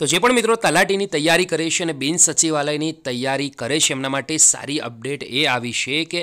તો જે પણ મિત્રો તલાટીની તૈયારી કરે છે અને બિન સચિવાલયની તૈયારી કરે છે એમના માટે સારી અપડેટ એ આવી છે કે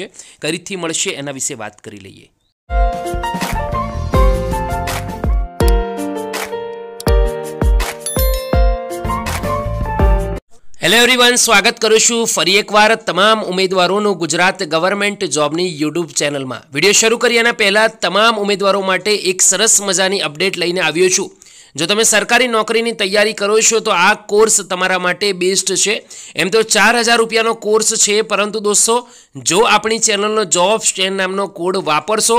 આવશે કરીથી મળશે એના વિશે વાત કરી લઈએ હેલો એવરીવન સ્વાગત કરું છું ફરી એકવાર તમામ ઉમેદવારોનું ગુજરાત ગવર્મેન્ટ જોબની યુટ્યુબ ચેનલમાં વિડીયો શરૂ કરી એના પહેલાં તમામ ઉમેદવારો માટે એક સરસ મજાની અપડેટ લઈને આવ્યો છું જો તમે સરકારી નોકરીની તૈયારી કરો છો તો આ કોર્સ તમારા માટે બેસ્ટ છે એમ તો ચાર હજાર રૂપિયાનો કોર્સ છે પરંતુ દોસ્તો જો આપણી ચેનલનો જોબ સ્ટેન્ડ નામનો કોડ વાપરશો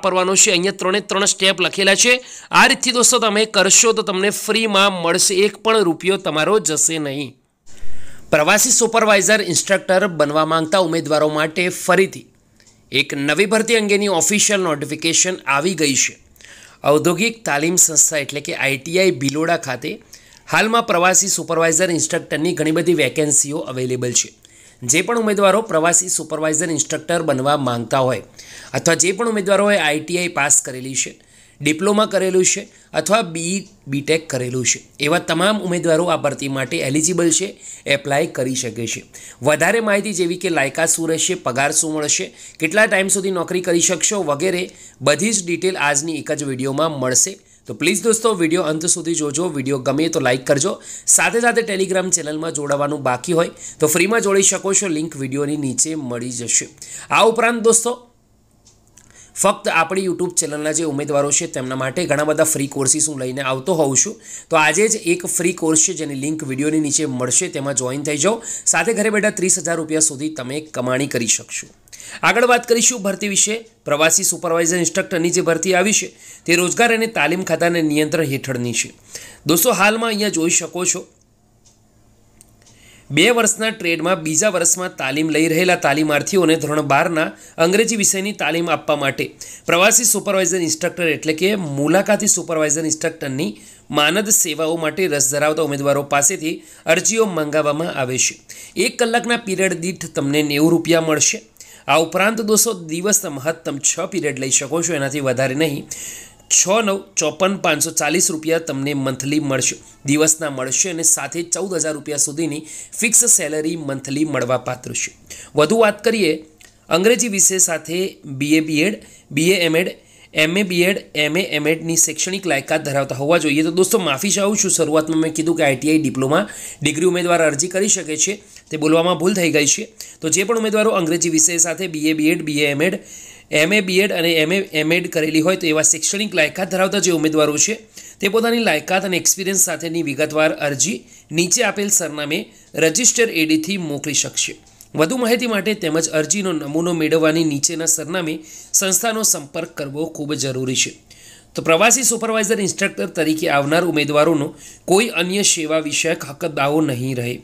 વાપરવાનો છે અહીંયા ત્રણે ત્રણ સ્ટેપ લખેલા છે આ રીતથી દોસ્તો તમે કરશો તો તમને ફ્રીમાં મળશે એક પણ રૂપિયો તમારો જશે નહીં પ્રવાસી સુપરવાઇઝર ઇન્સ્ટ્રક્ટર બનવા માંગતા ઉમેદવારો માટે ફરીથી એક નવી ભરતી અંગેની ઓફિશિયલ નોટિફિકેશન આવી ગઈ છે ઔદ્યોગિક તાલીમ સંસ્થા એટલે કે આઈટીઆઈ ભિલોડા ખાતે હાલમાં પ્રવાસી સુપરવાઇઝર ઇન્સ્ટ્રક્ટરની ઘણી બધી વેકેન્સીઓ અવેલેબલ છે જે પણ ઉમેદવારો પ્રવાસી સુપરવાઇઝર ઇન્સ્ટ્રક્ટર બનવા માંગતા હોય અથવા જે પણ ઉમેદવારોએ આઈટીઆઈ પાસ કરેલી છે ડિપ્લોમા કરેલું છે અથવા બી બીટેક કરેલું છે એવા તમામ ઉમેદવારો આ ભરતી માટે એલિજિબલ છે એપ્લાય કરી શકે છે વધારે માહિતી જેવી કે લાયકા શું રહેશે પગાર શું મળશે કેટલા ટાઈમ સુધી નોકરી કરી શકશો વગેરે બધી જ ડિટેલ આજની એક જ વિડીયોમાં મળશે તો પ્લીઝ દોસ્તો વિડીયો અંત સુધી જોજો વિડીયો ગમે તો લાઇક કરજો સાથે સાથે ટેલિગ્રામ ચેનલમાં જોડાવાનું બાકી હોય તો ફ્રીમાં જોડી શકો છો લિંક વિડીયોની નીચે મળી જશે આ ઉપરાંત દોસ્તો ફક્ત આપણી યુટ્યુબ ચેનલના જે ઉમેદવારો છે તેમના માટે ઘણા બધા ફ્રી કોર્સીસ હું લઈને આવતો હોઉં છું તો આજે જ એક ફ્રી કોર્સ છે જેની લિંક વિડીયોની નીચે મળશે તેમાં જોઈન થઈ જાઓ સાથે ઘરે બેઠા ત્રીસ રૂપિયા સુધી તમે કમાણી કરી શકશો આગળ વાત કરીશું ભરતી વિશે પ્રવાસી સુપરવાઇઝર ઇન્સ્ટ્રક્ટરની જે ભરતી આવી છે તે રોજગાર અને તાલીમ ખાતાને નિયંત્રણ હેઠળની છે દોસ્તો હાલમાં અહીંયા જોઈ શકો છો બે વર્ષના ટ્રેડમાં બીજા વર્ષમાં તાલીમ લઈ રહેલા તાલીમાર્થીઓને ધોરણ બારના અંગ્રેજી વિષયની તાલીમ આપવા માટે પ્રવાસી સુપરવાઇઝર ઇન્સ્ટ્રક્ટર એટલે કે મુલાકાતી સુપરવાઇઝર ઇન્સ્ટ્રક્ટરની માનદ સેવાઓ માટે રસ ધરાવતા ઉમેદવારો પાસેથી અરજીઓ મંગાવવામાં આવે છે એક કલાકના પીરિયડ દીઠ તમને નેવું રૂપિયા મળશે આ ઉપરાંત દોસ્તો દિવસના મહત્તમ છ પીરિયડ લઈ શકો છો એનાથી વધારે નહીં છ નવ ચોપન પાંચસો ચાલીસ રૂપિયા તમને મંથલી મળશે દિવસના મળશે અને સાથે ચૌદ હજાર રૂપિયા સુધીની ફિક્સ સેલરી મંથલી મળવાપાત્ર છે વધુ વાત કરીએ અંગ્રેજી વિષય સાથે BA BEd BA MEd MA BEd MA એમએડની શૈક્ષણિક લાયકાત ધરાવતા હોવા જોઈએ તો દોસ્તો માફી ચાહું છું શરૂઆતમાં મેં કીધું કે આઈટીઆઈ ડિપ્લોમા ડિગ્રી ઉમેદવાર અરજી કરી શકે છે તે બોલવામાં ભૂલ થઈ ગઈ છે તો જે પણ ઉમેદવારો અંગ્રેજી વિષય સાથે BA BEd BA MEd MA BEd અને એમએ એમએડ કરેલી હોય તો એવા શૈક્ષણિક લાયકાત ધરાવતા જે ઉમેદવારો છે તે પોતાની લાયકાત અને એક્સપિરિયન્સ સાથેની વિગતવાર અરજી નીચે આપેલ સરનામે રજિસ્ટર એડીથી મોકલી શકશે વધુ માહિતી માટે તેમજ અરજીનો નમૂનો મેળવવાની નીચેના સરનામે સંસ્થાનો સંપર્ક કરવો ખૂબ જરૂરી છે તો પ્રવાસી સુપરવાઇઝર ઇન્સ્ટ્રક્ટર તરીકે આવનાર ઉમેદવારોનો કોઈ અન્ય સેવા વિષયક હક દાવો નહીં રહે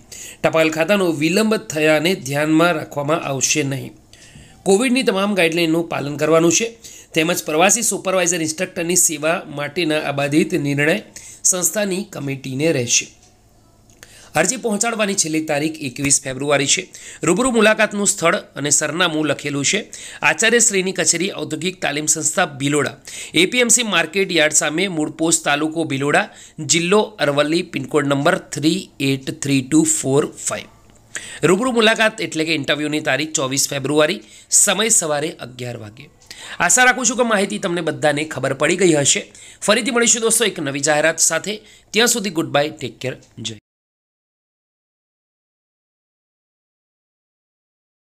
ટપાલ ખાતાનો વિલંબ થયાને ધ્યાનમાં રાખવામાં આવશે નહીં કોવિડની તમામ ગાઈડલાઇનનું પાલન કરવાનું છે તેમજ પ્રવાસી સુપરવાઇઝર ઇન્સ્ટ્રક્ટરની સેવા માટેના અબાધિત નિર્ણય સંસ્થાની કમિટીને રહેશે અરજી પહોંચાડવાની છેલ્લી તારીખ એકવીસ ફેબ્રુઆરી છે રૂબરૂ મુલાકાતનું સ્થળ અને સરનામું લખેલું છે આચાર્યશ્રીની કચેરી ઔદ્યોગિક તાલીમ સંસ્થા ભિલોડા એપીએમસી માર્કેટ યાર્ડ સામે મૂળપોસ્ટ તાલુકો ભિલોડા જિલ્લો Aravalli pin code number three eight three two four five રૂબરૂ મુલાકાત એટલે કે ઇન્ટરવ્યૂની તારીખ ચોવીસ ફેબ્રુઆરી સમય સવારે અગિયાર વાગે આશા રાખું છું કે માહિતી તમને બધાને ખબર પડી ગઈ હશે ફરીથી મળીશું દોસ્તો એક નવી જાહેરાત સાથે ત્યાં સુધી ગુડ બાય ટેક કેર જય